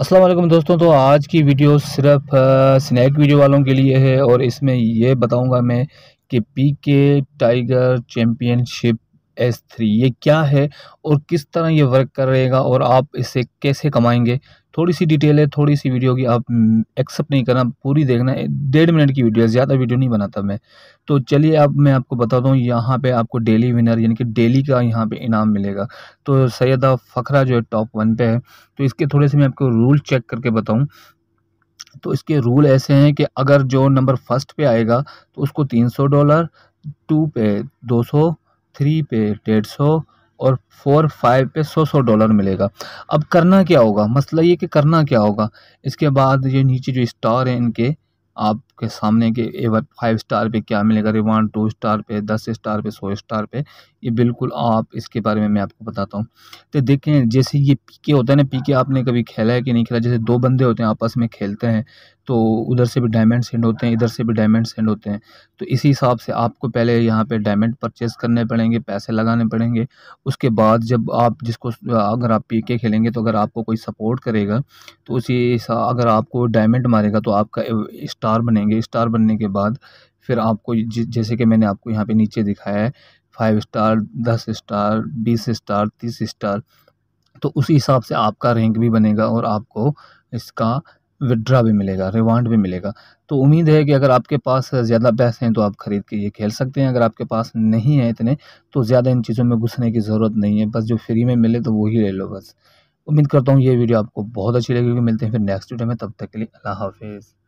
असलम दोस्तों तो आज की वीडियो सिर्फ स्नैक वीडियो वालों के लिए है और इसमें यह बताऊंगा मैं कि पी के टाइगर चैम्पियनशिप एस थ्री ये क्या है और किस तरह ये वर्क करेगा और आप इसे कैसे कमाएंगे थोड़ी सी डिटेल है थोड़ी सी वीडियो की आप एक्सेप्ट हम्म, नहीं करना पूरी देखना है डेढ़ मिनट की वीडियो ज़्यादा वीडियो नहीं बनाता मैं तो चलिए अब मैं आपको बता दूँ यहाँ पे आपको डेली विनर यानी कि डेली का यहाँ पे इनाम मिलेगा तो सैदा फ़खरा जो है टॉप वन पे है तो इसके थोड़े से मैं आपको रूल चेक करके बताऊँ तो इसके रूल ऐसे हैं कि अगर जो नंबर फर्स्ट पर आएगा तो उसको तीन सौ डॉलर टू पे दो सौ थ्री पे डेढ़ सौ और फोर फाइव पे सौ सौ डॉलर मिलेगा अब करना क्या होगा मसला ये कि करना क्या होगा इसके बाद ये नीचे जो स्टार हैं इनके आप के सामने के एवर फाइव स्टार पे क्या मिलेगा रिवान टू स्टार पे दस स्टार पे सौ स्टार पे ये बिल्कुल आप इसके बारे में मैं आपको बताता हूँ तो देखें जैसे ये पीके होता है ना पीके आपने कभी खेला है कि नहीं खेला जैसे दो बंदे होते हैं आपस में खेलते हैं तो उधर से भी डायमंड सेंड होते हैं इधर से भी डायमंड सेंड होते हैं तो इसी हिसाब से आपको पहले यहाँ पे डायमंड परचेज़ करने पड़ेंगे पैसे लगाने पड़ेंगे उसके बाद जब आप जिसको अगर आप पी के खेलेंगे तो अगर आपको कोई सपोर्ट करेगा तो उसी अगर आपको डायमंड मारेगा तो आपका स्टार बनेगा जाएंगे स्टार बनने के बाद फिर आपको जैसे कि मैंने आपको यहाँ पे नीचे दिखाया है फाइव स्टार दस स्टार बीस स्टार तीस स्टार तो उसी हिसाब से आपका रैंक भी बनेगा और आपको इसका विड्रा भी मिलेगा रिवांड भी मिलेगा तो उम्मीद है कि अगर आपके पास ज़्यादा पैसे हैं तो आप ख़रीद के ये खेल सकते हैं अगर आपके पास नहीं है इतने तो ज़्यादा इन चीज़ों में घुसने की ज़रूरत नहीं है बस जो फ्री में मिले तो वही ले लो बस उम्मीद करता हूँ ये वीडियो आपको बहुत अच्छी लगेगी मिलते हैं फिर नेक्स्ट वीडियो में तब तक के लिए अल्लाह हाफिज़